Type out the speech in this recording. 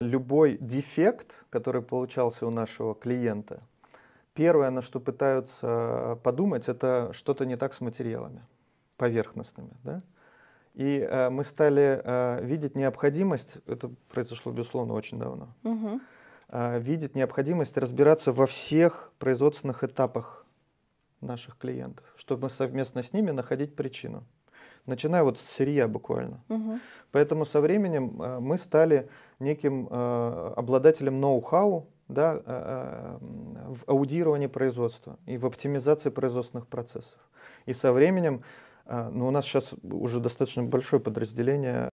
любой дефект, который получался у нашего клиента, первое, на что пытаются э, подумать, это что-то не так с материалами поверхностными. Да? И э, мы стали э, видеть необходимость, это произошло, безусловно, очень давно, угу. э, видеть необходимость разбираться во всех производственных этапах наших клиентов, чтобы совместно с ними находить причину начиная вот с сырья буквально. Угу. Поэтому со временем э, мы стали неким э, обладателем ноу-хау да, э, в аудировании производства и в оптимизации производственных процессов. И со временем, но ну, у нас сейчас уже достаточно большое подразделение